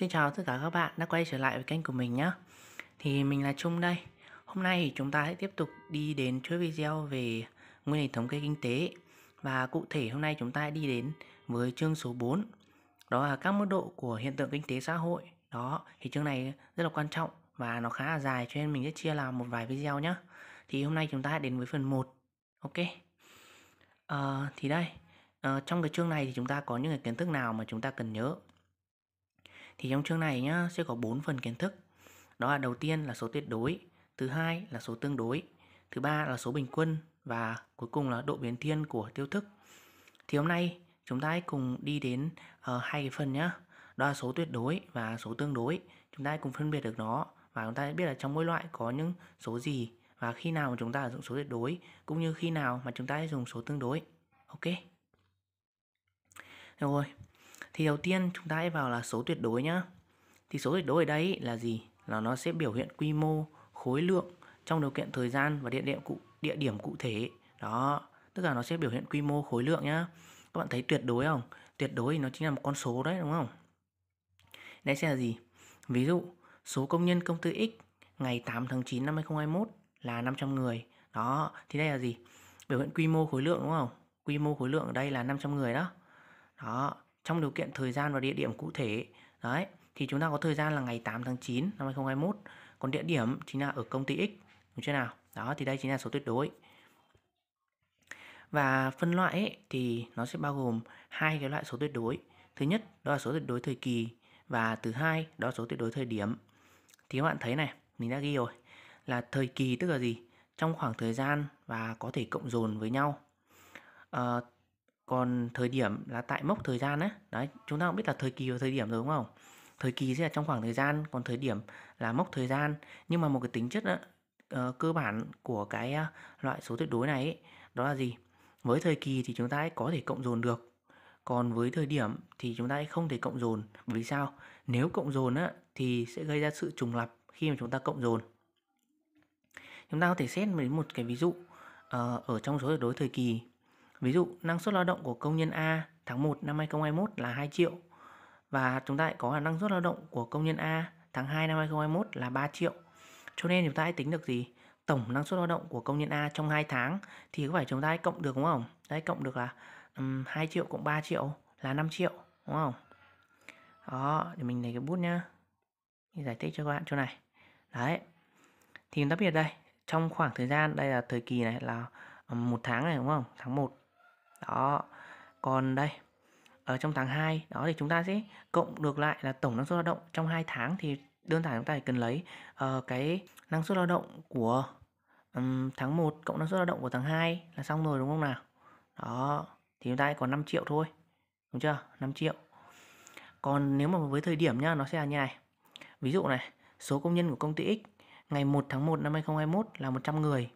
Xin chào tất cả các bạn đã quay trở lại với kênh của mình nhé Thì mình là Trung đây Hôm nay thì chúng ta sẽ tiếp tục đi đến chuỗi video về nguyên lý thống kê kinh tế Và cụ thể hôm nay chúng ta đi đến với chương số 4 Đó là các mức độ của hiện tượng kinh tế xã hội Đó, thì chương này rất là quan trọng và nó khá là dài cho nên mình sẽ chia làm một vài video nhé Thì hôm nay chúng ta đến với phần 1 Ok à, Thì đây, à, trong cái chương này thì chúng ta có những cái kiến thức nào mà chúng ta cần nhớ thì trong chương này nhá sẽ có 4 phần kiến thức. Đó là đầu tiên là số tuyệt đối, thứ hai là số tương đối, thứ ba là số bình quân và cuối cùng là độ biến thiên của tiêu thức. Thì hôm nay chúng ta hãy cùng đi đến uh, hai cái phần nhá. Đó là số tuyệt đối và số tương đối. Chúng ta hãy cùng phân biệt được nó và chúng ta hãy biết là trong mỗi loại có những số gì và khi nào mà chúng ta sử dụng số tuyệt đối cũng như khi nào mà chúng ta hãy dùng số tương đối. Ok. Được rồi, thì đầu tiên chúng ta hãy vào là số tuyệt đối nhá. Thì số tuyệt đối ở đây là gì? Là nó sẽ biểu hiện quy mô, khối lượng trong điều kiện thời gian và địa điểm cụ địa điểm cụ thể. Đó, tức là nó sẽ biểu hiện quy mô, khối lượng nhá. Các bạn thấy tuyệt đối không? Tuyệt đối nó chính là một con số đấy đúng không? Đây sẽ là gì? Ví dụ, số công nhân công ty X ngày 8 tháng 9 năm 2021 là 500 người. Đó, thì đây là gì? Biểu hiện quy mô khối lượng đúng không? Quy mô khối lượng ở đây là 500 người đó. Đó, trong điều kiện thời gian và địa điểm cụ thể đấy thì chúng ta có thời gian là ngày 8 tháng 9 năm 2021 còn địa điểm chính là ở công ty X đúng chưa nào đó thì đây chính là số tuyệt đối và phân loại ấy, thì nó sẽ bao gồm hai cái loại số tuyệt đối thứ nhất đó là số tuyệt đối thời kỳ và thứ hai đó là số tuyệt đối thời điểm thì các bạn thấy này mình đã ghi rồi là thời kỳ tức là gì trong khoảng thời gian và có thể cộng dồn với nhau à, còn thời điểm là tại mốc thời gian á đấy chúng ta cũng biết là thời kỳ và thời điểm rồi đúng không thời kỳ sẽ là trong khoảng thời gian còn thời điểm là mốc thời gian nhưng mà một cái tính chất đó, uh, ờ, cơ bản của cái uh, loại số tuyệt đối này ấy, đó là gì với thời kỳ thì chúng ta có thể cộng dồn được còn với thời điểm thì chúng ta không thể cộng dồn bởi vì sao nếu cộng dồn á thì sẽ gây ra sự trùng lập khi mà chúng ta cộng dồn chúng ta có thể xét đến một cái ví dụ uh, ở trong số tuyệt đối thời kỳ Ví dụ năng suất lao động của công nhân A tháng 1 năm 2021 là 2 triệu và chúng ta có năng suất lao động của công nhân A tháng 2 năm 2021 là 3 triệu. Cho nên chúng ta hãy tính được gì? Tổng năng suất lao động của công nhân A trong 2 tháng thì có phải chúng ta hãy cộng được đúng không? Đấy cộng được là um, 2 triệu cộng 3 triệu là 5 triệu đúng không? Đó, để mình lấy cái bút nhá. Mình giải thích cho các bạn chỗ này. Đấy. Thì chúng ta biết đây, trong khoảng thời gian đây là thời kỳ này là một tháng này đúng không? Tháng 1 đó còn đây ở trong tháng 2 đó thì chúng ta sẽ cộng được lại là tổng năng suất lao động trong 2 tháng thì đơn giản chúng ta chỉ cần lấy uh, cái năng suất lao động của um, tháng 1 cộng năng suất lao động của tháng 2 là xong rồi đúng không nào đó thì chúng ta còn 5 triệu thôi đúng chưa 5 triệu còn nếu mà với thời điểm nhá nó sẽ là như này ví dụ này số công nhân của công ty X ngày 1 tháng 1 năm 2021 là 100 người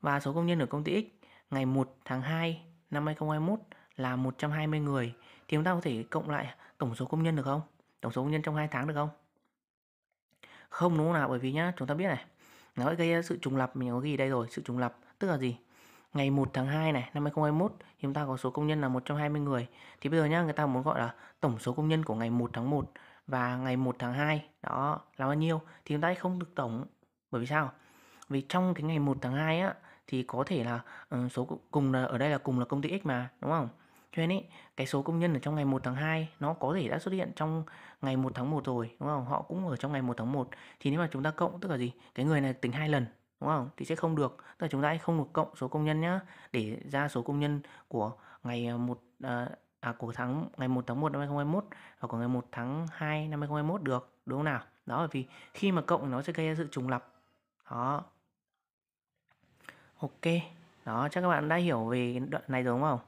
và số công nhân ở công ty X ngày 1 tháng 2 năm 2021 là 120 người thì chúng ta có thể cộng lại tổng số công nhân được không? Tổng số công nhân trong 2 tháng được không? Không đúng không nào bởi vì nhá, chúng ta biết này, nó gây ra sự trùng lập mình có ghi đây rồi, sự trùng lập tức là gì? Ngày 1 tháng 2 này năm 2021 thì chúng ta có số công nhân là 120 người. Thì bây giờ nhá, người ta muốn gọi là tổng số công nhân của ngày 1 tháng 1 và ngày 1 tháng 2 đó là bao nhiêu thì chúng ta không được tổng bởi vì sao? Vì trong cái ngày 1 tháng 2 á thì có thể là uh, số cùng là ở đây là cùng là công ty X mà đúng không? Cho nên ý, cái số công nhân ở trong ngày 1 tháng 2 nó có thể đã xuất hiện trong ngày 1 tháng 1 rồi đúng không? Họ cũng ở trong ngày 1 tháng 1 thì nếu mà chúng ta cộng tức là gì? Cái người này tính hai lần đúng không? Thì sẽ không được. Tức là chúng ta hãy không được cộng số công nhân nhá để ra số công nhân của ngày 1 ờ, ờ, à, của tháng ngày 1 tháng 1 năm 2021 và của ngày 1 tháng 2 năm 2021 được đúng không nào? Đó là vì khi mà cộng nó sẽ gây ra sự trùng lặp. Đó, ok đó chắc các bạn đã hiểu về đoạn này đúng không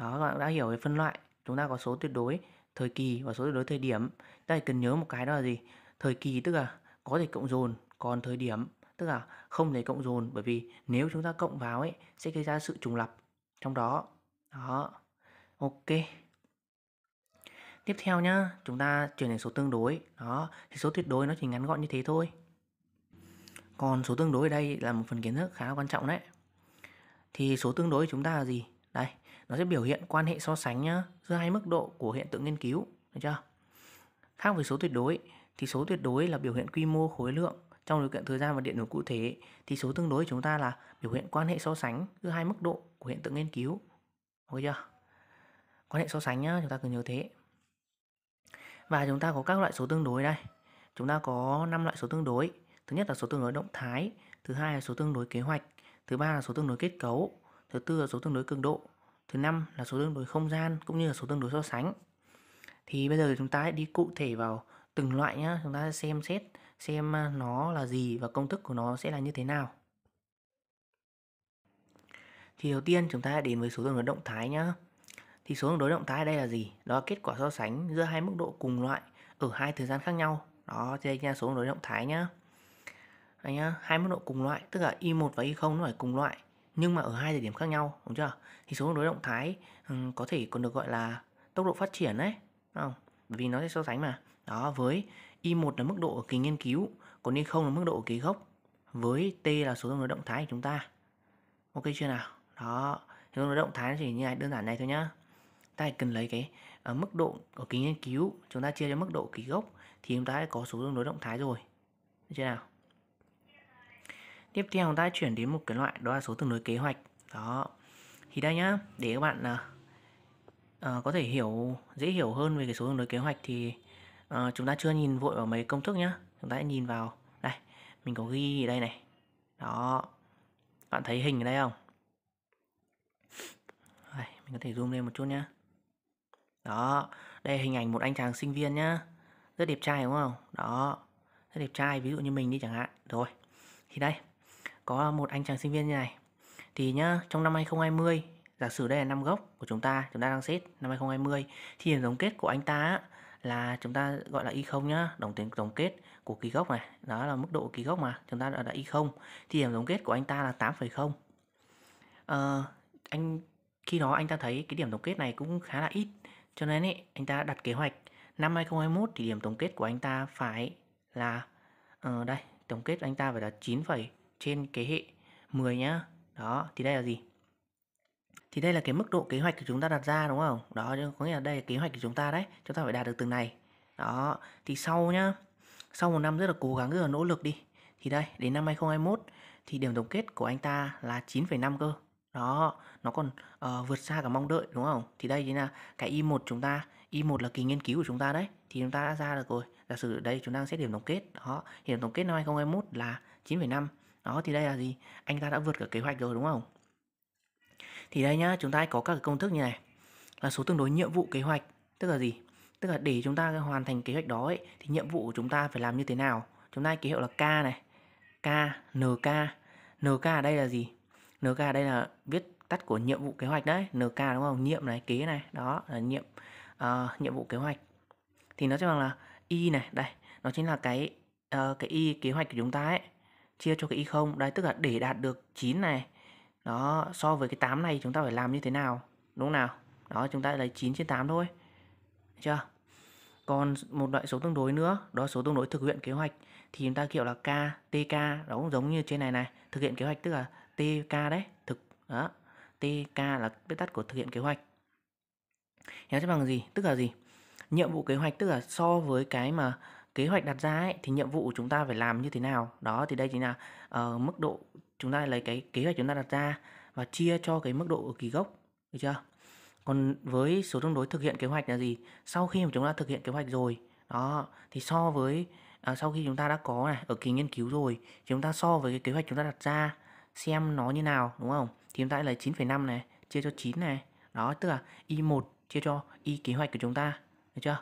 đó các bạn đã hiểu về phân loại chúng ta có số tuyệt đối thời kỳ và số tuyệt đối thời điểm ta cần nhớ một cái đó là gì thời kỳ tức là có thể cộng dồn còn thời điểm tức là không thể cộng dồn bởi vì nếu chúng ta cộng vào ấy sẽ gây ra sự trùng lập trong đó đó ok tiếp theo nhá chúng ta chuyển đến số tương đối đó thì số tuyệt đối nó chỉ ngắn gọn như thế thôi còn số tương đối ở đây là một phần kiến thức khá quan trọng đấy. Thì số tương đối của chúng ta là gì? Đây, nó sẽ biểu hiện quan hệ so sánh nhá, giữa hai mức độ của hiện tượng nghiên cứu, được chưa? Khác với số tuyệt đối thì số tuyệt đối là biểu hiện quy mô khối lượng trong điều kiện thời gian và địa điểm cụ thể thì số tương đối của chúng ta là biểu hiện quan hệ so sánh giữa hai mức độ của hiện tượng nghiên cứu. Ok chưa? Quan hệ so sánh nhá, chúng ta cứ nhớ thế. Và chúng ta có các loại số tương đối đây. Chúng ta có 5 loại số tương đối thứ nhất là số tương đối động thái thứ hai là số tương đối kế hoạch thứ ba là số tương đối kết cấu thứ tư là số tương đối cường độ thứ năm là số tương đối không gian cũng như là số tương đối so sánh thì bây giờ chúng ta hãy đi cụ thể vào từng loại nhá chúng ta sẽ xem xét xem à, nó là gì và công thức của nó sẽ là như thế nào thì đầu tiên chúng ta hãy đến với số tương đối động thái nhá thì số tương đối động thái đây là gì đó là kết quả so sánh giữa hai mức độ cùng loại ở hai thời gian khác nhau đó đây là số tương đối động thái nhá anh nhá hai mức độ cùng loại tức là y 1 và y 0 nó phải cùng loại nhưng mà ở hai thời điểm khác nhau đúng chưa thì số đối động thái ừ, có thể còn được gọi là tốc độ phát triển đấy không bởi vì nó sẽ so sánh mà đó với y 1 là mức độ ở kỳ nghiên cứu còn y 0 là mức độ ở kỳ gốc với t là số đối động thái của chúng ta ok chưa nào đó số đối động thái chỉ như này đơn giản này thôi nhá ta chỉ cần lấy cái ở ờ, mức độ ở kỳ nghiên cứu chúng ta chia cho mức độ kỳ gốc thì chúng ta đã có số tương đối động thái rồi được chưa nào tiếp theo chúng ta chuyển đến một cái loại đó là số tương đối kế hoạch đó thì đây nhá để các bạn uh, có thể hiểu dễ hiểu hơn về cái số tương đối kế hoạch thì uh, chúng ta chưa nhìn vội vào mấy công thức nhá chúng ta hãy nhìn vào đây mình có ghi ở đây này đó bạn thấy hình ở đây không đây, mình có thể zoom lên một chút nhá đó đây hình ảnh một anh chàng sinh viên nhá rất đẹp trai đúng không đó rất đẹp trai ví dụ như mình đi chẳng hạn rồi thì đây có một anh chàng sinh viên như này thì nhá trong năm 2020 giả sử đây là năm gốc của chúng ta chúng ta đang xét năm 2020 thì điểm tổng kết của anh ta là chúng ta gọi là y không nhá đồng tiền tổng kết của kỳ gốc này đó là mức độ kỳ gốc mà chúng ta đã là y không thì điểm tổng kết của anh ta là 8,0 ờ, anh khi đó anh ta thấy cái điểm tổng kết này cũng khá là ít cho nên ấy, anh ta đặt kế hoạch năm 2021 thì điểm tổng kết của anh ta phải là uh, đây tổng kết anh ta phải là 9, trên cái hệ 10 nhá đó thì đây là gì thì đây là cái mức độ kế hoạch của chúng ta đặt ra đúng không đó có nghĩa là đây là kế hoạch của chúng ta đấy chúng ta phải đạt được từng này đó thì sau nhá sau một năm rất là cố gắng rất là nỗ lực đi thì đây đến năm 2021 thì điểm tổng kết của anh ta là 9,5 cơ đó nó còn uh, vượt xa cả mong đợi đúng không thì đây chính là cái y 1 chúng ta y 1 là kỳ nghiên cứu của chúng ta đấy thì chúng ta đã ra được rồi giả sử đây chúng ta đang xét điểm tổng kết đó điểm tổng kết năm 2021 là 9,5 đó thì đây là gì anh ta đã vượt cả kế hoạch rồi đúng không thì đây nhá chúng ta có các công thức như này là số tương đối nhiệm vụ kế hoạch tức là gì tức là để chúng ta hoàn thành kế hoạch đó ấy, thì nhiệm vụ của chúng ta phải làm như thế nào chúng ta ký hiệu là k này k nk nk ở đây là gì nk ở đây là viết tắt của nhiệm vụ kế hoạch đấy nk đúng không nhiệm này kế này đó là nhiệm uh, nhiệm vụ kế hoạch thì nó sẽ bằng là y này đây nó chính là cái uh, cái y kế hoạch của chúng ta ấy chia cho cái y không đấy tức là để đạt được 9 này đó so với cái 8 này chúng ta phải làm như thế nào đúng nào đó chúng ta lấy 9 trên 8 thôi chưa còn một loại số tương đối nữa đó số tương đối thực hiện kế hoạch thì chúng ta kiểu là k tk đó cũng giống như trên này này thực hiện kế hoạch tức là tk đấy thực đó tk là viết tắt của thực hiện kế hoạch nhớ sẽ bằng gì tức là gì nhiệm vụ kế hoạch tức là so với cái mà kế hoạch đặt ra ấy, thì nhiệm vụ của chúng ta phải làm như thế nào đó thì đây chính là uh, mức độ chúng ta lấy cái kế hoạch chúng ta đặt ra và chia cho cái mức độ ở kỳ gốc được chưa còn với số tương đối thực hiện kế hoạch là gì sau khi mà chúng ta thực hiện kế hoạch rồi đó thì so với à, sau khi chúng ta đã có này ở kỳ nghiên cứu rồi thì chúng ta so với cái kế hoạch chúng ta đặt ra xem nó như nào đúng không thì chúng ta lấy 9,5 này chia cho 9 này đó tức là y1 chia cho y kế hoạch của chúng ta được chưa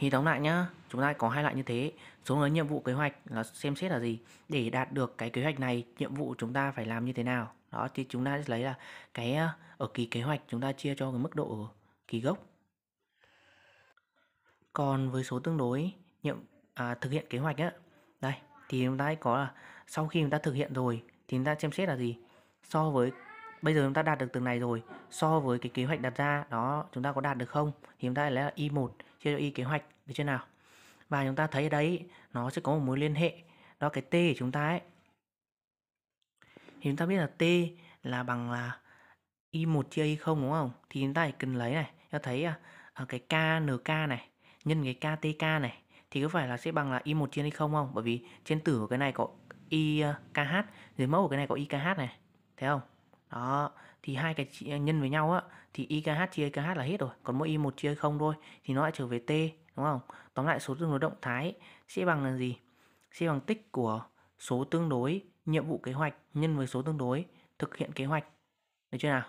thì tóm lại nhá, chúng ta có hai loại như thế. Số người nhiệm vụ kế hoạch là xem xét là gì? Để đạt được cái kế hoạch này, nhiệm vụ chúng ta phải làm như thế nào? Đó thì chúng ta sẽ lấy là cái ở kỳ kế hoạch chúng ta chia cho cái mức độ ở kỳ gốc. Còn với số tương đối nhiệm à, thực hiện kế hoạch á, đây thì chúng ta có là sau khi chúng ta thực hiện rồi thì chúng ta xem xét là gì? So với bây giờ chúng ta đạt được từng này rồi so với cái kế hoạch đặt ra đó chúng ta có đạt được không thì chúng ta lấy là y 1 chia cho y kế hoạch được chưa nào và chúng ta thấy ở đấy nó sẽ có một mối liên hệ đó cái t của chúng ta ấy thì chúng ta biết là t là bằng là y1 chia y không đúng không thì chúng ta chỉ cần lấy này cho thấy ở à, à, cái k knk này nhân cái k ktk này thì có phải là sẽ bằng là y1 chia y không không bởi vì trên tử của cái này có y ikh à, dưới mẫu của cái này có y ikh này thấy không đó thì hai cái nhân với nhau á thì IKH chia kh là hết rồi còn mỗi y một chia không thôi thì nó lại trở về T đúng không tóm lại số tương đối động thái sẽ bằng là gì sẽ bằng tích của số tương đối nhiệm vụ kế hoạch nhân với số tương đối thực hiện kế hoạch được chưa nào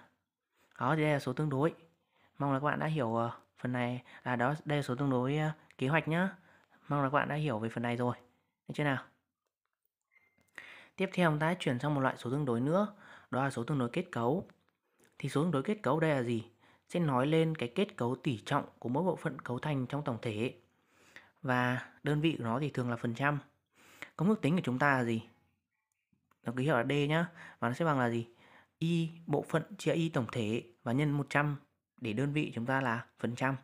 đó thì đây là số tương đối mong là các bạn đã hiểu ờ, phần này là đó đây là số tương đối ờ, kế hoạch nhá mong là các bạn đã hiểu về phần này rồi được chưa nào tiếp theo chúng ta chuyển sang một loại số tương đối nữa đó là số tương đối kết cấu thì số tương đối kết cấu đây là gì? Sẽ nói lên cái kết cấu tỉ trọng của mỗi bộ phận cấu thành trong tổng thể. Và đơn vị của nó thì thường là phần trăm. Công thức tính của chúng ta là gì? Nó ký hiệu là D nhá. Và nó sẽ bằng là gì? Y bộ phận chia Y tổng thể và nhân 100 để đơn vị chúng ta là phần trăm.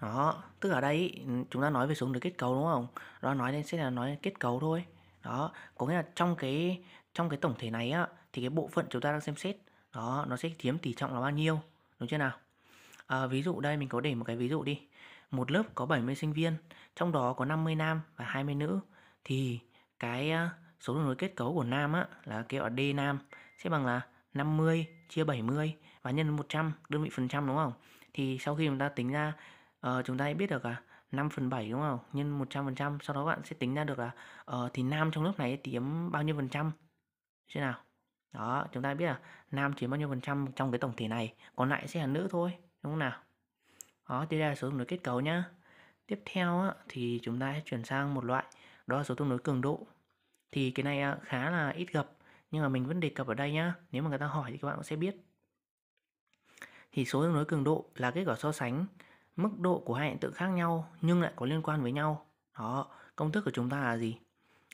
Đó, tức ở đây chúng ta nói về số lượng kết cấu đúng không? Đó nói lên sẽ là nói kết cấu thôi. Đó, có nghĩa là trong cái trong cái tổng thể này á thì cái bộ phận chúng ta đang xem xét đó nó sẽ chiếm tỷ trọng là bao nhiêu đúng chưa nào à, ví dụ đây mình có để một cái ví dụ đi một lớp có 70 sinh viên trong đó có 50 nam và 20 nữ thì cái à, số đường nối kết cấu của nam á, là kêu ở D nam sẽ bằng là 50 chia 70 và nhân 100 đơn vị phần trăm đúng không thì sau khi chúng ta tính ra uh, chúng ta hãy biết được là 5 phần 7 đúng không nhân 100 phần trăm sau đó bạn sẽ tính ra được là uh, thì nam trong lớp này chiếm bao nhiêu phần trăm thế nào đó chúng ta biết là nam chiếm bao nhiêu phần trăm trong cái tổng thể này còn lại sẽ là nữ thôi đúng không nào đó thì đây là số tương đối kết cấu nhá tiếp theo á, thì chúng ta sẽ chuyển sang một loại đó là số tương đối cường độ thì cái này à, khá là ít gặp nhưng mà mình vẫn đề cập ở đây nhá nếu mà người ta hỏi thì các bạn cũng sẽ biết thì số tương đối cường độ là kết quả so sánh mức độ của hai hiện tượng khác nhau nhưng lại có liên quan với nhau đó công thức của chúng ta là gì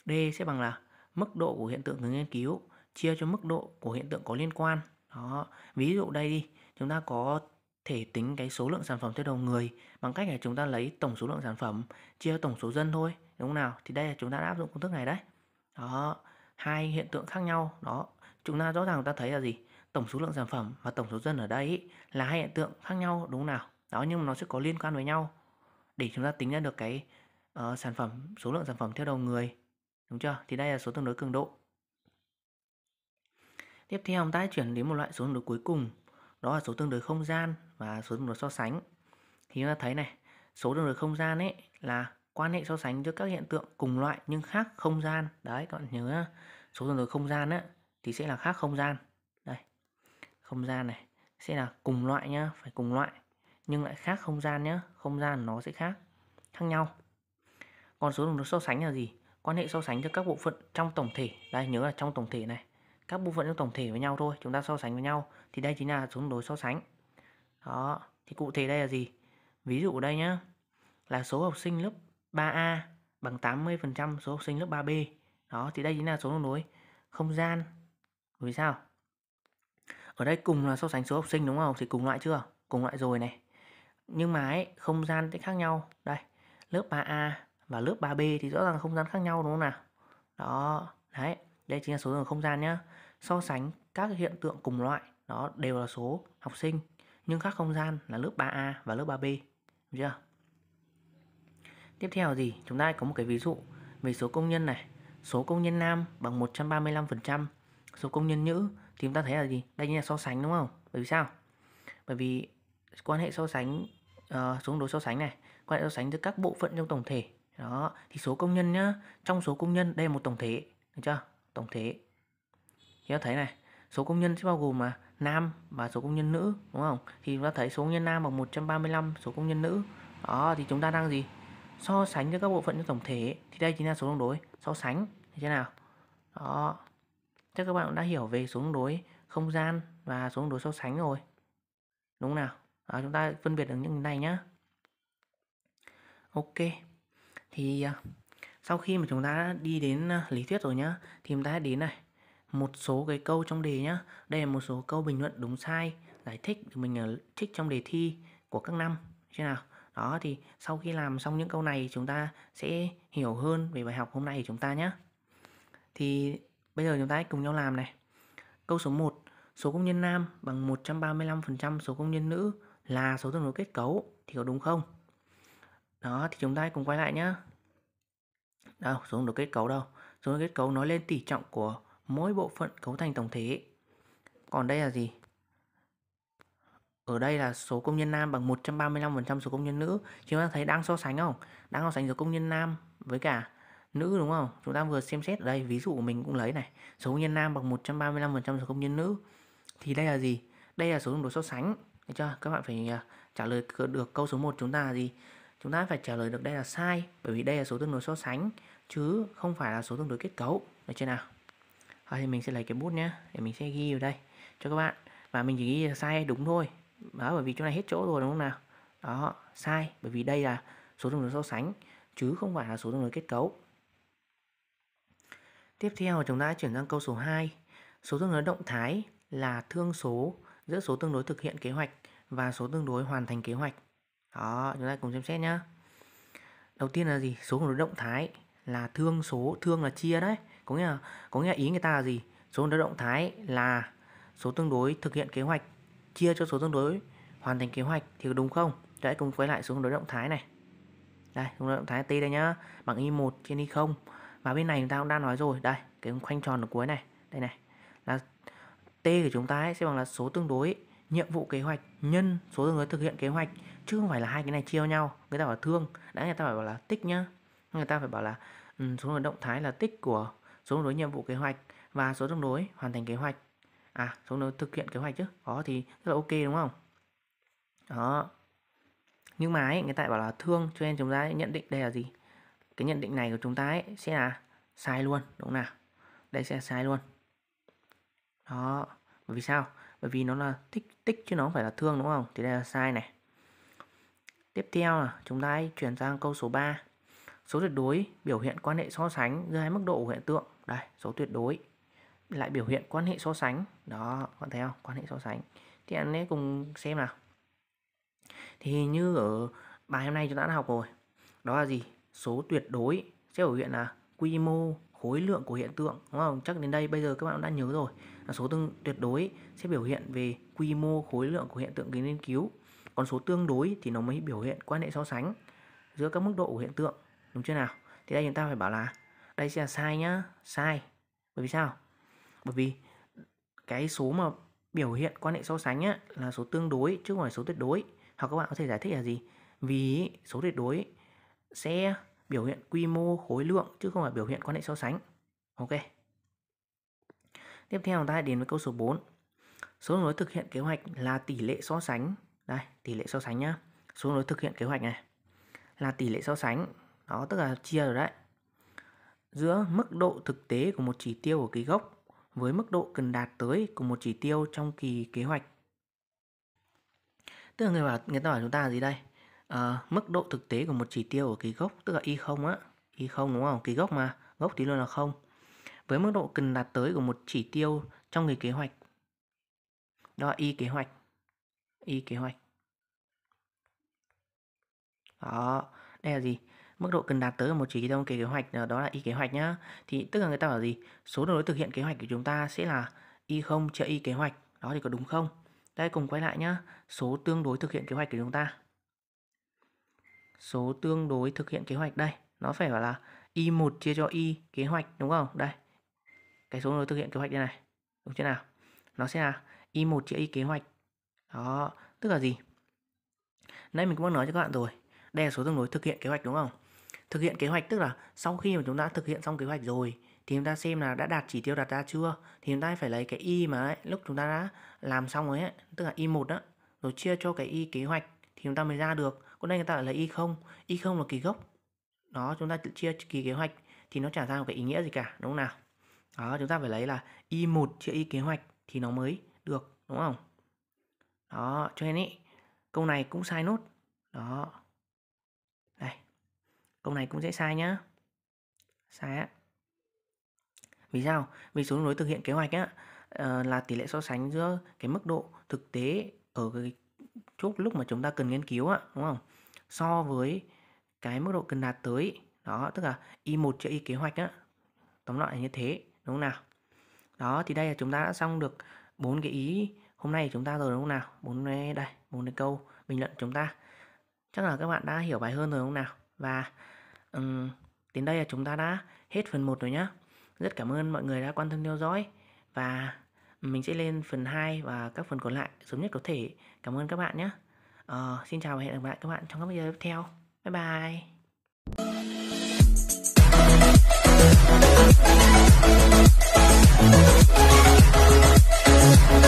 d sẽ bằng là mức độ của hiện tượng được nghiên cứu chia cho mức độ của hiện tượng có liên quan đó ví dụ đây đi chúng ta có thể tính cái số lượng sản phẩm theo đầu người bằng cách là chúng ta lấy tổng số lượng sản phẩm chia tổng số dân thôi đúng không nào thì đây là chúng ta đã áp dụng công thức này đấy đó hai hiện tượng khác nhau đó chúng ta rõ ràng ta thấy là gì tổng số lượng sản phẩm và tổng số dân ở đây ý, là hai hiện tượng khác nhau đúng không nào đó nhưng mà nó sẽ có liên quan với nhau để chúng ta tính ra được cái uh, sản phẩm số lượng sản phẩm theo đầu người đúng chưa thì đây là số tương đối cường độ Tiếp theo chúng ta chuyển đến một loại số tương đối cuối cùng, đó là số tương đối không gian và số tương đối so sánh. Thì chúng ta thấy này, số tương đối không gian ấy là quan hệ so sánh giữa các hiện tượng cùng loại nhưng khác không gian. Đấy các bạn nhớ số tương đối không gian ấy, thì sẽ là khác không gian. Đây. Không gian này sẽ là cùng loại nhá, phải cùng loại nhưng lại khác không gian nhá, không gian nó sẽ khác, khác nhau. Còn số tương đối so sánh là gì? Quan hệ so sánh giữa các bộ phận trong tổng thể. Đây nhớ là trong tổng thể này các bộ phận trong tổng thể với nhau thôi chúng ta so sánh với nhau thì đây chính là chống đối so sánh đó thì cụ thể đây là gì ví dụ đây nhá là số học sinh lớp 3A bằng 80% số học sinh lớp 3B đó thì đây chính là số chống đối không gian vì sao ở đây cùng là so sánh số học sinh đúng không thì cùng loại chưa cùng loại rồi này nhưng mà ấy, không gian thì khác nhau đây lớp 3A và lớp 3B thì rõ ràng không gian khác nhau đúng không nào đó đấy đây chính là số lượng không gian nhé so sánh các hiện tượng cùng loại đó đều là số học sinh nhưng khác không gian là lớp 3A và lớp 3B Đúng chưa tiếp theo gì chúng ta có một cái ví dụ về số công nhân này số công nhân nam bằng 135% số công nhân nữ thì chúng ta thấy là gì đây chính là so sánh đúng không bởi vì sao bởi vì quan hệ so sánh uh, ờ, xuống đối so sánh này quan hệ so sánh giữa các bộ phận trong tổng thể đó thì số công nhân nhá trong số công nhân đây là một tổng thể được chưa tổng thể chúng ta thấy này số công nhân sẽ bao gồm mà nam và số công nhân nữ đúng không thì chúng ta thấy số công nhân nam bằng 135 số công nhân nữ đó thì chúng ta đang gì so sánh giữa các bộ phận trong tổng thể thì đây chính là số tương đối so sánh như thế nào đó chắc các bạn cũng đã hiểu về số tương đối không gian và số tương đối so sánh rồi đúng không nào đó, chúng ta phân biệt được những cái này nhá ok thì à, sau khi mà chúng ta đã đi đến à, lý thuyết rồi nhá thì chúng ta đến này một số cái câu trong đề nhá đây là một số câu bình luận đúng sai giải thích mình à, thích trong đề thi của các năm thế nào đó thì sau khi làm xong những câu này chúng ta sẽ hiểu hơn về bài học hôm nay của chúng ta nhé thì bây giờ chúng ta hãy cùng nhau làm này câu số 1 số công nhân nam bằng 135% số công nhân nữ là số tương đối kết cấu thì có đúng không đó thì chúng ta cùng quay lại nhé đâu xuống được kết cấu đâu xuống được kết cấu nói lên tỷ trọng của mỗi bộ phận cấu thành tổng thể còn đây là gì ở đây là số công nhân nam bằng 135% số công nhân nữ chúng ta thấy đang so sánh không đang so sánh giữa công nhân nam với cả nữ đúng không chúng ta vừa xem xét ở đây ví dụ của mình cũng lấy này số công nhân nam bằng 135% số công nhân nữ thì đây là gì đây là số dùng đồ so sánh được chưa các bạn phải à, trả lời được câu số 1 chúng ta là gì chúng ta phải trả lời được đây là sai bởi vì đây là số tương đối so sánh chứ không phải là số tương đối kết cấu được chưa nào à, thì mình sẽ lấy cái bút nhé để mình sẽ ghi vào đây cho các bạn và mình chỉ ghi là sai đúng thôi đó bởi vì chỗ này hết chỗ rồi đúng không nào đó sai bởi vì đây là số tương đối so sánh chứ không phải là số tương đối kết cấu tiếp theo chúng ta chuyển sang câu số 2 số tương đối động thái là thương số giữa số tương đối thực hiện kế hoạch và số tương đối hoàn thành kế hoạch đó chúng ta cùng xem xét nhá đầu tiên là gì số của động thái là thương số thương là chia đấy có nghĩa là có nghĩa là ý người ta là gì số động thái là số tương đối thực hiện kế hoạch chia cho số tương đối hoàn thành kế hoạch thì đúng không đấy cùng quay lại số đối động thái này đây số động thái t đây nhá bằng y 1 trên y 0 và bên này chúng ta cũng đã nói rồi đây cái khoanh tròn ở cuối này đây này là t của chúng ta ấy, sẽ bằng là số tương đối nhiệm vụ kế hoạch nhân số tương đối thực hiện kế hoạch chứ không phải là hai cái này chia nhau người ta bảo thương đã người ta phải bảo là tích nhá người ta phải bảo là ừ, số lượng động thái là tích của số đối nhiệm vụ kế hoạch và số tương đối hoàn thành kế hoạch à số lượng thực hiện kế hoạch chứ đó thì rất là ok đúng không đó nhưng mà ấy, người ta bảo là thương cho nên chúng ta nhận định đây là gì cái nhận định này của chúng ta ấy sẽ là sai luôn đúng nào đây sẽ sai luôn đó bởi vì sao bởi vì nó là tích tích chứ nó không phải là thương đúng không thì đây là sai này Tiếp theo, à, chúng ta hãy chuyển sang câu số 3. Số tuyệt đối biểu hiện quan hệ so sánh giữa hai mức độ của hiện tượng. Đây, số tuyệt đối lại biểu hiện quan hệ so sánh. Đó, các bạn thấy không? Quan hệ so sánh. Thì anh ấy cùng xem nào. Thì như ở bài hôm nay chúng ta đã học rồi. Đó là gì? Số tuyệt đối sẽ biểu hiện là quy mô, khối lượng của hiện tượng, đúng không? Chắc đến đây bây giờ các bạn đã nhớ rồi. Là số tương tuyệt đối sẽ biểu hiện về quy mô, khối lượng của hiện tượng nghiên cứu con số tương đối thì nó mới biểu hiện quan hệ so sánh giữa các mức độ của hiện tượng đúng chưa nào thì đây chúng ta phải bảo là đây sẽ là sai nhá sai bởi vì sao bởi vì cái số mà biểu hiện quan hệ so sánh á, là số tương đối chứ không phải số tuyệt đối hoặc các bạn có thể giải thích là gì vì số tuyệt đối sẽ biểu hiện quy mô khối lượng chứ không phải biểu hiện quan hệ so sánh ok tiếp theo chúng ta đến với câu số 4 số đối thực hiện kế hoạch là tỷ lệ so sánh đây tỷ lệ so sánh nhá xuống đối thực hiện kế hoạch này là tỷ lệ so sánh đó tức là chia rồi đấy giữa mức độ thực tế của một chỉ tiêu ở kỳ gốc với mức độ cần đạt tới của một chỉ tiêu trong kỳ kế hoạch tức là người bảo người ta bảo chúng ta là gì đây à, mức độ thực tế của một chỉ tiêu ở kỳ gốc tức là y không á y không đúng không kỳ gốc mà gốc thì luôn là không với mức độ cần đạt tới của một chỉ tiêu trong kỳ kế hoạch đó là y kế hoạch y kế hoạch đó đây là gì mức độ cần đạt tới một chỉ trong kế hoạch ờ, đó là y kế hoạch nhá thì tức là người ta bảo gì số đối thực hiện kế hoạch của chúng ta sẽ là y không chia y kế hoạch đó thì có đúng không đây cùng quay lại nhá số tương đối thực hiện kế hoạch của chúng ta số tương đối thực hiện kế hoạch đây nó phải gọi là y 1 chia cho y kế hoạch đúng không đây cái số đối thực hiện kế hoạch đây này đúng chưa nào nó sẽ là y 1 chia y kế hoạch đó, tức là gì? Nãy mình cũng nói cho các bạn rồi, đây là số tương đối thực hiện kế hoạch đúng không? Thực hiện kế hoạch tức là sau khi mà chúng ta thực hiện xong kế hoạch rồi thì chúng ta xem là đã đạt chỉ tiêu đặt ra chưa thì chúng ta phải lấy cái y mà ấy, lúc chúng ta đã làm xong rồi ấy, tức là y 1 đó rồi chia cho cái y kế hoạch thì chúng ta mới ra được còn đây người ta lại lấy y không, y không là kỳ gốc đó chúng ta chia kỳ kế hoạch thì nó trả ra một cái ý nghĩa gì cả đúng không nào đó chúng ta phải lấy là y 1 chia y kế hoạch thì nó mới được đúng không đó, cho nên ý, câu này cũng sai nốt. Đó. Đây. Câu này cũng dễ sai nhá. Sai á. Vì sao? Vì số đối thực hiện kế hoạch á ờ, là tỷ lệ so sánh giữa cái mức độ thực tế ở cái chốt lúc mà chúng ta cần nghiên cứu á, đúng không? So với cái mức độ cần đạt tới đó, tức là y1 chia y kế hoạch á. Tóm lại là như thế, đúng không nào? Đó thì đây là chúng ta đã xong được bốn cái ý hôm nay chúng ta rồi đúng không nào bốn đây bốn cái câu bình luận chúng ta chắc là các bạn đã hiểu bài hơn rồi đúng không nào và um, đến đây là chúng ta đã hết phần 1 rồi nhá rất cảm ơn mọi người đã quan tâm theo dõi và mình sẽ lên phần 2 và các phần còn lại sớm nhất có thể cảm ơn các bạn nhé uh, ờ, xin chào và hẹn gặp lại các bạn trong các video tiếp theo bye bye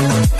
Thank you.